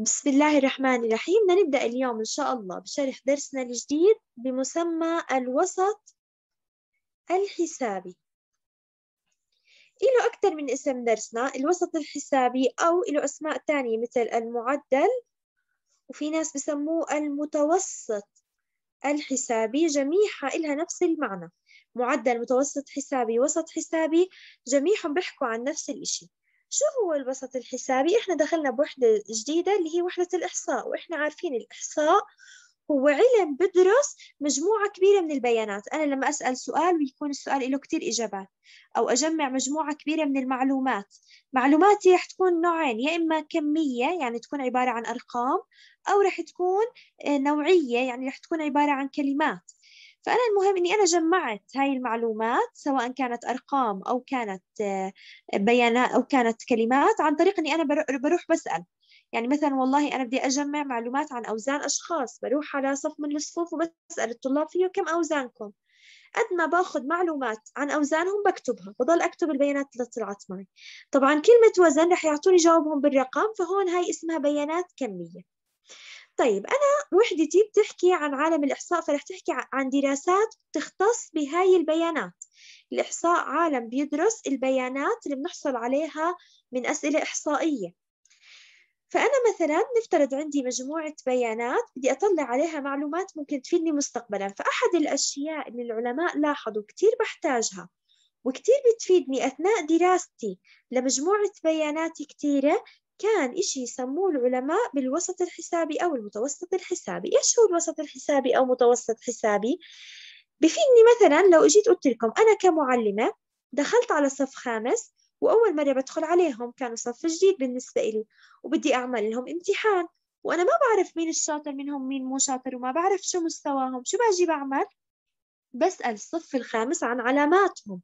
بسم الله الرحمن الرحيم نبدأ اليوم إن شاء الله بشرح درسنا الجديد بمسمى الوسط الحسابي إله أكثر من اسم درسنا الوسط الحسابي أو له أسماء تانية مثل المعدل وفي ناس بسموه المتوسط الحسابي جميعها إلها نفس المعنى معدل متوسط حسابي وسط حسابي جميعهم بيحكوا عن نفس الإشي شو هو الوسط الحسابي؟ إحنا دخلنا بوحدة جديدة اللي هي وحدة الإحصاء وإحنا عارفين الإحصاء هو علم بدرس مجموعة كبيرة من البيانات أنا لما أسأل سؤال ويكون السؤال له كتير إجابات أو أجمع مجموعة كبيرة من المعلومات معلوماتي رح تكون نوعين يا إما كمية يعني تكون عبارة عن أرقام أو رح تكون آه، نوعية يعني رح تكون عبارة عن كلمات فأنا المهم إني أنا جمعت هاي المعلومات سواء كانت أرقام أو كانت آه، بيانات أو كانت كلمات عن طريق إني أنا بروح بسأل يعني مثلا والله أنا بدي أجمع معلومات عن أوزان أشخاص بروح على صف من الصفوف وبسأل الطلاب فيه كم أوزانكم قد ما باخذ معلومات عن اوزانهم بكتبها بضل اكتب البيانات اللي طلعت معي طبعا كلمه وزن رح يعطوني جوابهم بالرقم فهون هاي اسمها بيانات كميه طيب أنا وحدتي بتحكي عن عالم الإحصاء فرح تحكي عن دراسات تختص بهاي البيانات الإحصاء عالم بيدرس البيانات اللي بنحصل عليها من أسئلة إحصائية فأنا مثلا نفترض عندي مجموعة بيانات بدي أطلع عليها معلومات ممكن تفيدني مستقبلا فأحد الأشياء اللي العلماء لاحظوا كتير بحتاجها وكتير بتفيدني أثناء دراستي لمجموعة بيانات كتيرة كان إشي يسموه العلماء بالوسط الحسابي أو المتوسط الحسابي إيش هو الوسط الحسابي أو متوسط حسابي؟ بفيدني مثلا لو اجيت قلت لكم انا كمعلمه دخلت على صف خامس واول مره بدخل عليهم كانوا صف جديد بالنسبه إلي وبدي اعمل لهم امتحان وانا ما بعرف مين الشاطر منهم مين مو شاطر وما بعرف شو مستواهم شو باجي بعمل بسأل الصف الخامس عن علاماتهم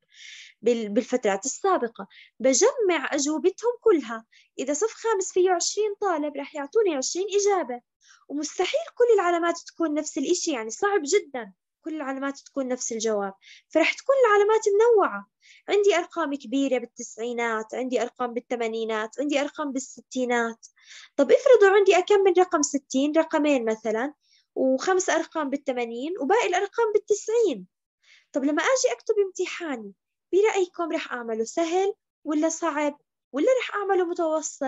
بالفترات السابقة بجمع أجوبتهم كلها إذا صف خامس فيه 20 طالب رح يعطوني 20 إجابة ومستحيل كل العلامات تكون نفس الإشي يعني صعب جدا كل العلامات تكون نفس الجواب فرح تكون العلامات منوعة عندي أرقام كبيرة بالتسعينات عندي أرقام بالثمانينات عندي أرقام بالستينات طب افرضوا عندي أكمل رقم ستين رقمين مثلا وخمس أرقام بالثمانين وباقي الأرقام بالتسعين طب لما أجي أكتب امتحاني برأيكم رح أعمله سهل ولا صعب ولا رح أعمله متوسط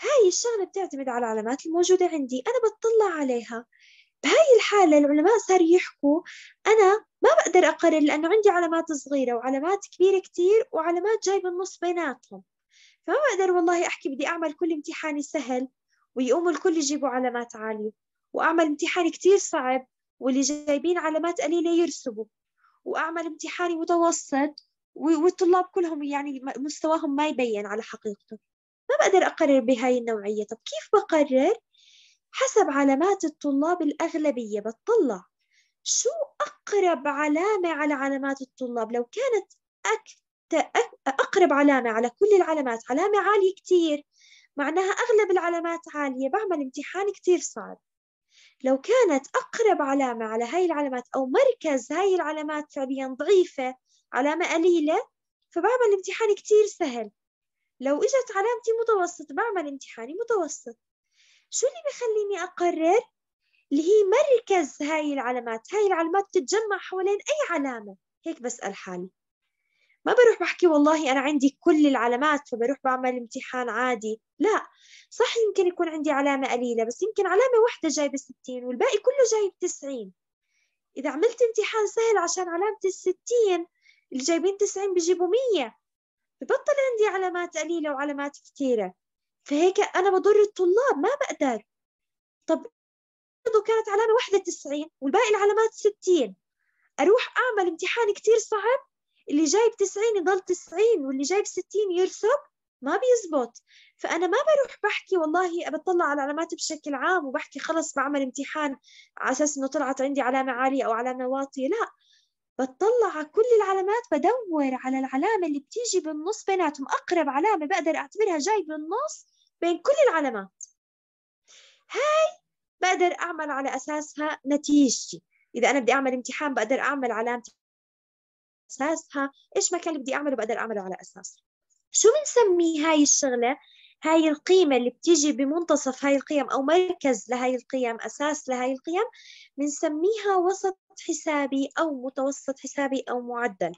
هاي الشغلة بتعتمد على العلامات الموجودة عندي أنا بتطلع عليها بهاي الحالة العلماء صاروا يحكوا أنا ما بقدر أقرر لأنه عندي علامات صغيرة وعلامات كبيرة كتير وعلامات جاي بالنص بيناتهم فما بقدر والله أحكي بدي أعمل كل امتحاني سهل ويقوموا الكل يجيبوا علامات عالية وأعمل امتحان كتير صعب واللي جايبين علامات قليلة يرسبوا وأعمل امتحاني متوسط والطلاب كلهم يعني مستواهم ما يبين على حقيقته ما بقدر أقرر بهاي النوعية طب كيف بقرر؟ حسب علامات الطلاب الأغلبية بتطلع شو أقرب علامة على علامات الطلاب لو كانت أك... أقرب علامة على كل العلامات علامة عالية كتير معناها أغلب العلامات عالية بعمل امتحان كتير صعب لو كانت أقرب علامة على هاي العلامات أو مركز هاي العلامات فعليا ضعيفة علامة قليلة فبعمل امتحان كتير سهل لو إجت علامتي متوسط بعمل امتحاني متوسط شو اللي بخليني أقرر؟ اللي هي مركز هاي العلامات هاي العلامات بتتجمع حوالين أي علامة هيك بسأل حالي ما بروح بحكي والله أنا عندي كل العلامات فبروح بعمل امتحان عادي لا صح يمكن يكون عندي علامة قليلة بس يمكن علامة واحدة جايبة 60 والباقي كله جايب 90 إذا عملت امتحان سهل عشان علامة الستين اللي جايبين 90 بجيبوا 100 ببطل عندي علامات قليلة وعلامات كثيرة فهيك أنا بضر الطلاب ما بقدر طب كانت علامة واحدة 90 والباقي العلامات 60 أروح أعمل امتحان كتير صعب اللي جايب 90 يضل 90 واللي جايب 60 يرسب ما بيزبط فأنا ما بروح بحكي والله بطلع على العلامات بشكل عام وبحكي خلص بعمل امتحان على أساس إنه طلعت عندي علامة عالية أو علامة واطية لا بطلع على كل العلامات بدور على العلامة اللي بتيجي بالنص بيناتهم أقرب علامة بقدر أعتبرها جاي بالنص بين كل العلامات هاي بقدر أعمل على أساسها نتيجتي إذا أنا بدي أعمل امتحان بقدر أعمل علامتي أساسها إيش ما كان بدي أعمله بقدر أعمله على أساسه شو بنسمي هاي الشغلة هاي القيمة اللي بتيجي بمنتصف هاي القيم أو مركز لهاي القيم أساس لهاي القيم بنسميها وسط حسابي أو متوسط حسابي أو معدل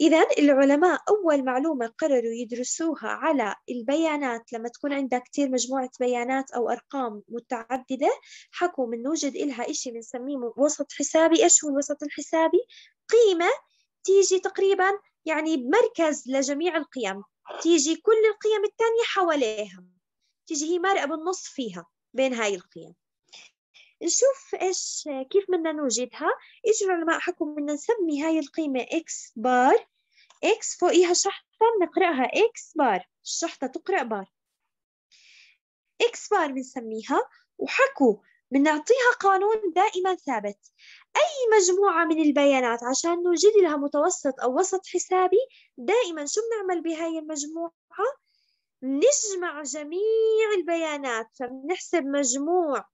إذا العلماء أول معلومة قرروا يدرسوها على البيانات لما تكون عندك كتير مجموعة بيانات أو أرقام متعددة حكوا من نوجد إلها إشي بنسميه وسط حسابي إيش هو الوسط الحسابي قيمة تيجي تقريبا يعني مركز لجميع القيم تيجي كل القيم الثانية حواليها تيجي هي مرأة بالنص فيها بين هاي القيم نشوف ايش كيف بدنا نوجدها اجوا العلماء حكوا بدنا نسمي هاي القيمة اكس بار اكس فوقيها شحطة بنقرأها اكس بار الشحطة تقرأ بار اكس بار بنسميها وحكوا بنعطيها قانون دائما ثابت أي مجموعة من البيانات عشان نوجد لها متوسط أو وسط حسابي دائما شو بنعمل بهاي المجموعة؟ نجمع جميع البيانات فبنحسب مجموع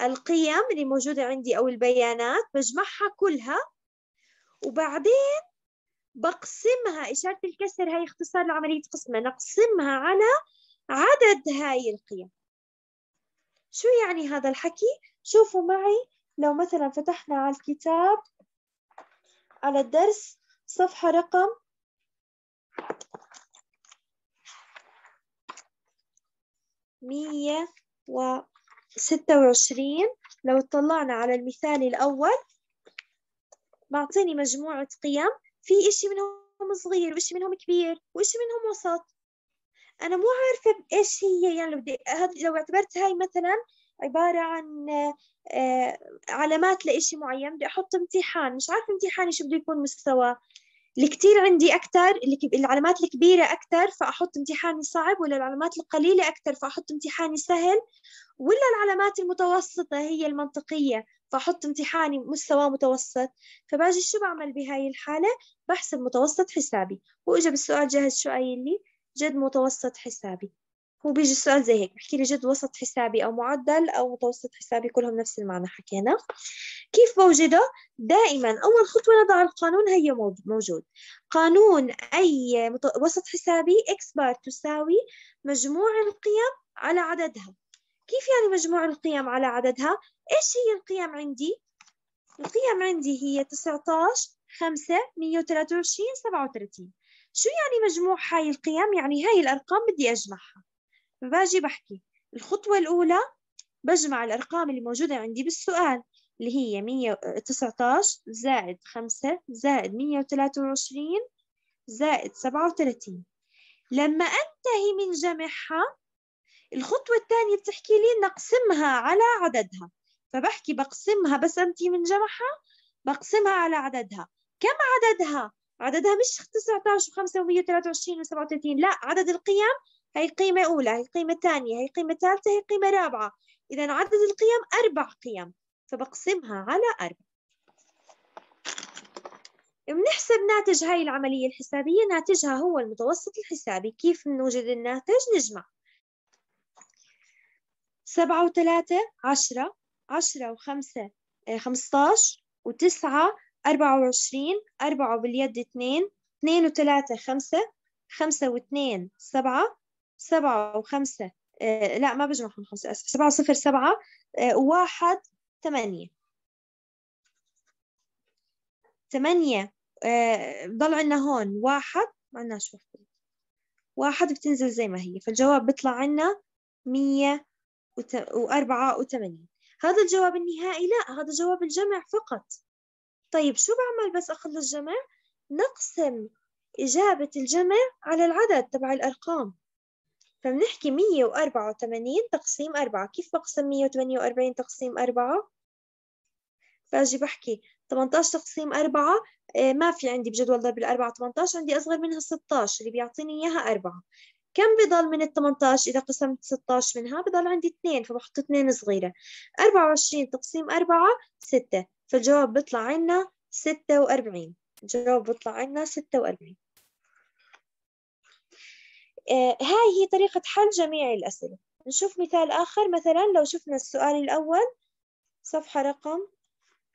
القيم اللي موجودة عندي أو البيانات بجمعها كلها وبعدين بقسمها إشارة الكسر هي اختصار لعملية قسمة نقسمها على عدد هاي القيم شو يعني هذا الحكي؟ شوفوا معي لو مثلا فتحنا على الكتاب على الدرس صفحة رقم مية وستة وعشرين لو اطلعنا على المثال الأول معطيني مجموعة قيم في إشي منهم صغير وإشي منهم كبير وإشي منهم وسط أنا مو عارفة إيش هي يعني لو بدي لو اعتبرت هاي مثلا عبارة عن آه، علامات لإشي معين بدي أحط امتحان مش عارفة امتحاني شو بده يكون مستواه اللي كتير عندي أكتر العلامات الكبيرة أكتر فأحط امتحاني صعب ولا العلامات القليلة أكتر فأحط امتحاني سهل ولا العلامات المتوسطة هي المنطقية فأحط امتحاني مستوى متوسط فباجي شو بعمل بهاي الحالة بحسب متوسط حسابي وإجا بالسؤال جاهز شو قايل لي جد متوسط حسابي هو بيجي السؤال زي هيك بحكي لي جد وسط حسابي أو معدل أو متوسط حسابي كلهم نفس المعنى حكينا كيف بوجده؟ دائما أول خطوة نضع القانون هي موجود قانون أي وسط حسابي إكس بار تساوي مجموع القيم على عددها كيف يعني مجموع القيم على عددها؟ إيش هي القيم عندي؟ القيم عندي هي 19 5 123 37 شو يعني مجموع هاي القيم؟ يعني هاي الأرقام بدي أجمعها فباجي بحكي الخطوة الأولى بجمع الأرقام اللي موجودة عندي بالسؤال اللي هي 119 آه، زائد 5 زائد 123 زائد 37 لما أنتهي من جمعها الخطوة الثانية بتحكي لي نقسمها على عددها فبحكي بقسمها بس أنتي من جمعها بقسمها على عددها كم عددها؟ عددها مش 19 و5 و123 و37 لا عدد القيم هي قيمة أولى هي قيمة ثانية هي قيمة ثالثة هي قيمة رابعة إذا عدد القيم أربع قيم فبقسمها على أربع بنحسب ناتج هاي العملية الحسابية ناتجها هو المتوسط الحسابي كيف بنوجد الناتج نجمع سبعة وثلاثة عشرة عشرة وخمسة آه، خمسطاش وتسعة أربعة وعشرين أربعة باليد اثنين اثنين وثلاثة خمسة خمسة واثنين سبعة سبعة وخمسة آه، لا ما بجمعهم خمسة آسف سبعة صفر سبعة آه، واحد ثمانية ثمانية بضل آه، عنا هون واحد ما عناش واحد واحد بتنزل زي ما هي فالجواب بيطلع عنا مية وأربعة وثمانين هذا الجواب النهائي لا هذا جواب الجمع فقط طيب شو بعمل بس أخلص الجمع؟ نقسم إجابة الجمع على العدد تبع الأرقام فبنحكي 184 تقسيم 4 كيف بقسم 148 تقسيم 4 فاجي بحكي 18 تقسيم 4 آه، ما في عندي بجدول ضرب الأربعة 18 عندي أصغر منها 16 اللي بيعطيني إياها 4 كم بضل من ال 18 إذا قسمت 16 منها بضل عندي 2 فبحط 2 صغيرة 24 تقسيم 4 6 فالجواب بيطلع عنا 46 الجواب بيطلع عنا 46 آه، هاي هي طريقة حل جميع الأسئلة نشوف مثال آخر مثلا لو شفنا السؤال الأول صفحة رقم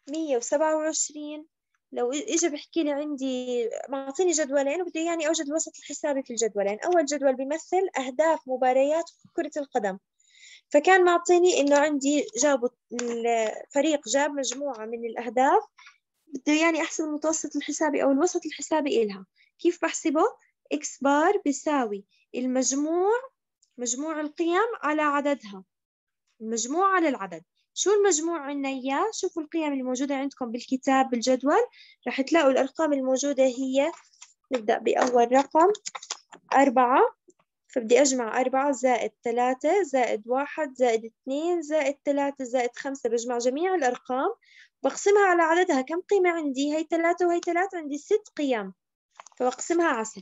127 لو إجا بحكي لي عندي معطيني جدولين وبده يعني أوجد الوسط الحسابي في الجدولين أول جدول بيمثل أهداف مباريات كرة القدم فكان معطيني إنه عندي جابوا الفريق جاب مجموعة من الأهداف بده يعني أحسب المتوسط الحسابي أو الوسط الحسابي إلها كيف بحسبه؟ إكس بار بيساوي المجموع مجموع القيم على عددها المجموع على العدد شو المجموع عندنا إياه شوفوا القيم الموجودة عندكم بالكتاب بالجدول رح تلاقوا الأرقام الموجودة هي نبدأ بأول رقم أربعة فبدي أجمع أربعة زائد ثلاثة زائد واحد زائد اثنين زائد ثلاثة زائد خمسة بجمع جميع الأرقام بقسمها على عددها كم قيمة عندي هي ثلاثة وهي ثلاثة عندي ست قيم فبقسمها على ست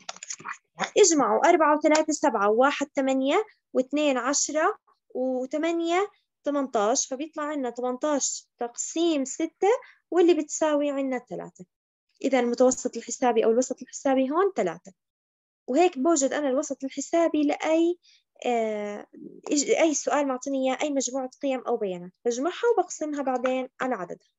اجمعوا أربعة وثلاثة سبعة وواحد ثمانية واثنين عشرة وثمانية 18 فبيطلع عنا 18 تقسيم 6 واللي بتساوي عنا 3 إذا المتوسط الحسابي أو الوسط الحسابي هون 3 وهيك بوجد أنا الوسط الحسابي لأي آه أي سؤال معطيني إياه أي مجموعة قيم أو بيانات بجمعها وبقسمها بعدين على عددها